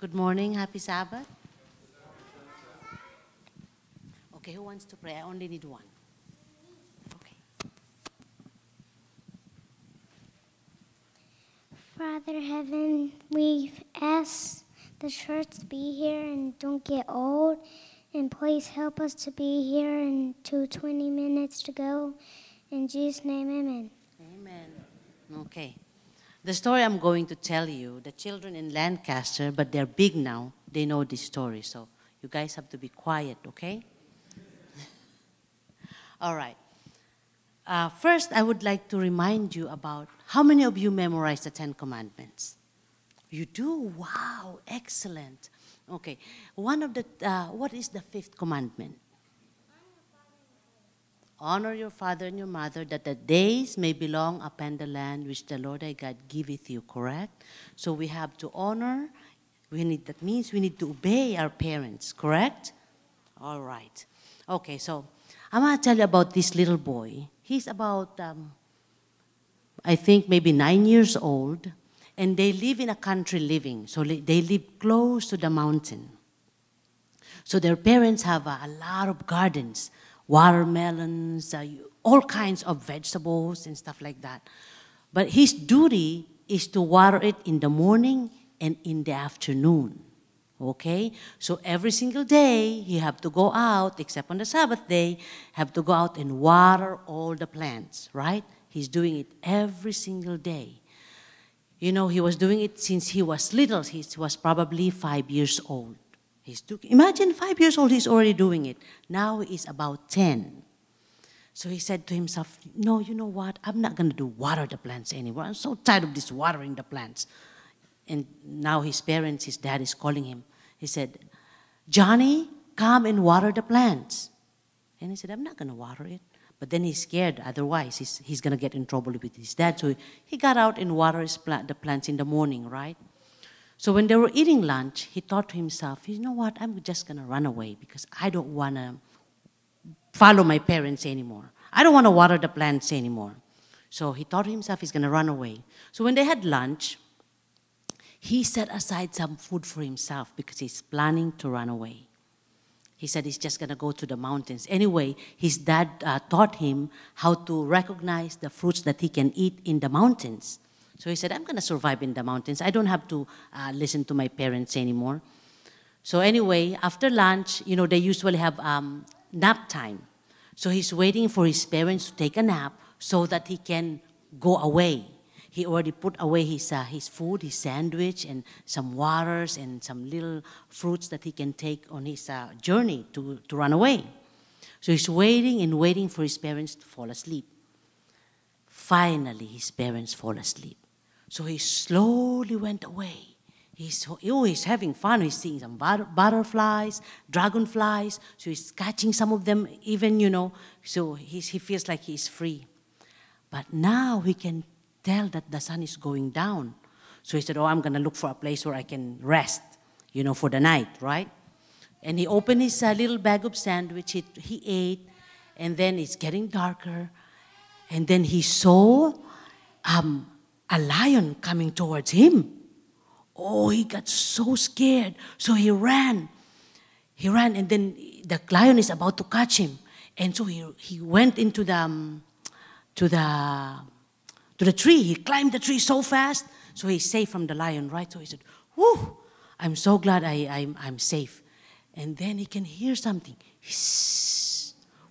Good morning. Happy Sabbath. Okay, who wants to pray? I only need one. Okay. Father Heaven, we ask the church to be here and don't get old. And please help us to be here in two twenty minutes to go. In Jesus' name, amen. Amen. Okay. The story I'm going to tell you, the children in Lancaster, but they're big now, they know this story. So you guys have to be quiet, okay? All right. Uh, first, I would like to remind you about how many of you memorized the Ten Commandments? You do? Wow, excellent. Okay. One of the, uh, what is the fifth commandment? Honor your father and your mother, that the days may be long upon the land which the Lord thy God giveth you, correct? So we have to honor. We need, that means we need to obey our parents, correct? All right. Okay, so I'm going to tell you about this little boy. He's about, um, I think, maybe nine years old, and they live in a country living. So they live close to the mountain. So their parents have a lot of gardens watermelons, uh, all kinds of vegetables and stuff like that. But his duty is to water it in the morning and in the afternoon. Okay? So every single day, he have to go out, except on the Sabbath day, have to go out and water all the plants, right? He's doing it every single day. You know, he was doing it since he was little. He was probably five years old. He's took, imagine five years old, he's already doing it. Now he's about 10. So he said to himself, No, you know what? I'm not going to do water the plants anymore. I'm so tired of this watering the plants. And now his parents, his dad is calling him. He said, Johnny, come and water the plants. And he said, I'm not going to water it. But then he's scared, otherwise, he's, he's going to get in trouble with his dad. So he, got out and watered plant, the plants in the morning, right? So when they were eating lunch, he thought to himself, you know what, I'm just going to run away because I don't want to follow my parents anymore. I don't want to water the plants anymore. So he thought to himself, he's going to run away. So when they had lunch, he set aside some food for himself because he's planning to run away. He said he's just going to go to the mountains. Anyway, his dad uh, taught him how to recognize the fruits that he can eat in the mountains. So he said, I'm going to survive in the mountains. I don't have to uh, listen to my parents anymore. So anyway, after lunch, you know, they usually have um, nap time. So he's waiting for his parents to take a nap so that he can go away. He already put away his, uh, his food, his sandwich, and some waters and some little fruits that he can take on his uh, journey to, to run away. So he's waiting and waiting for his parents to fall asleep. Finally, his parents fall asleep. So he slowly went away. He's, oh, he's having fun. He's seeing some butterflies, dragonflies. So he's catching some of them, even, you know. So he feels like he's free. But now he can tell that the sun is going down. So he said, Oh, I'm going to look for a place where I can rest, you know, for the night, right? And he opened his uh, little bag of sandwich. He, he ate. And then it's getting darker. And then he saw um, a lion coming towards him. Oh, he got so scared. So he ran. He ran, and then the lion is about to catch him. And so he, he went into the, um, to the, to the tree. He climbed the tree so fast. So he's safe from the lion, right? So he said, Whoo, I'm so glad I, I'm, I'm safe. And then he can hear something.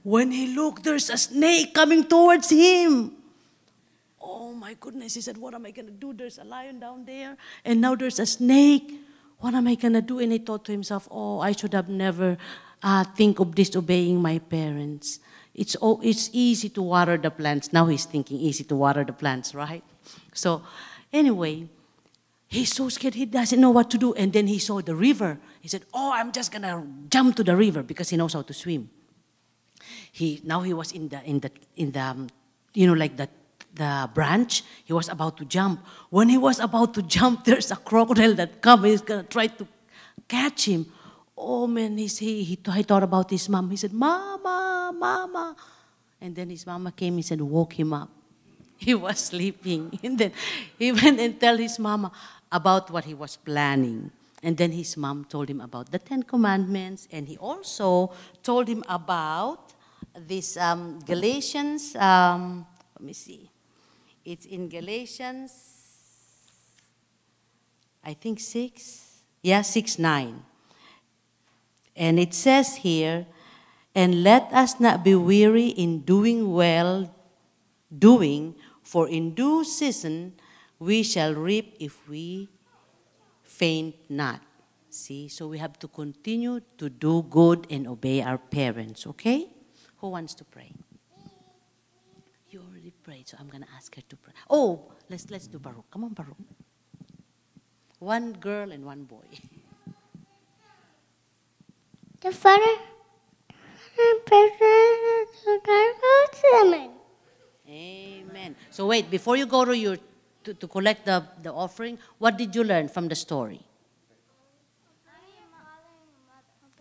When he looked, there's a snake coming towards him oh my goodness. He said, what am I going to do? There's a lion down there, and now there's a snake. What am I going to do? And he thought to himself, oh, I should have never uh, think of disobeying my parents. It's, oh, it's easy to water the plants. Now he's thinking easy to water the plants, right? So anyway, he's so scared he doesn't know what to do. And then he saw the river. He said, oh, I'm just going to jump to the river because he knows how to swim. He, now he was in the, in the, in the um, you know, like that the branch. He was about to jump. When he was about to jump, there's a crocodile that comes. He's going to try to catch him. Oh, man, he, he, he thought about his mom. He said, Mama, Mama. And then his mama came and said, woke him up. He was sleeping. And then he went and tell his mama about what he was planning. And then his mom told him about the Ten Commandments, and he also told him about this um, Galatians, um, let me see, it's in Galatians, I think 6. Yeah, 6 9. And it says here, and let us not be weary in doing well, doing, for in due season we shall reap if we faint not. See, so we have to continue to do good and obey our parents, okay? Who wants to pray? You already prayed, so I'm going to ask her to pray. Oh, let's, let's do Baruch. Come on, Baruch. One girl and one boy. The Father and the Amen. So wait, before you go to your to, to collect the, the offering, what did you learn from the story?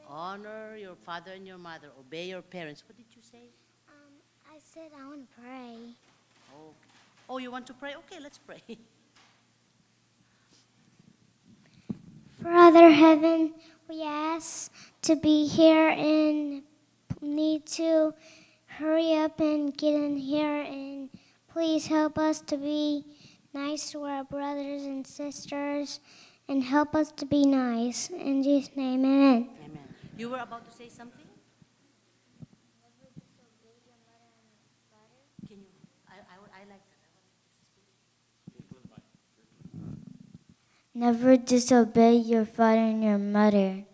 Honor your father and your mother, obey your parents. What did you say? I said I want to pray. Oh. oh, you want to pray? Okay, let's pray. Father Heaven, we ask to be here and need to hurry up and get in here and please help us to be nice to our brothers and sisters and help us to be nice. In Jesus' name, amen. Amen. You were about to say something? Never disobey your father and your mother.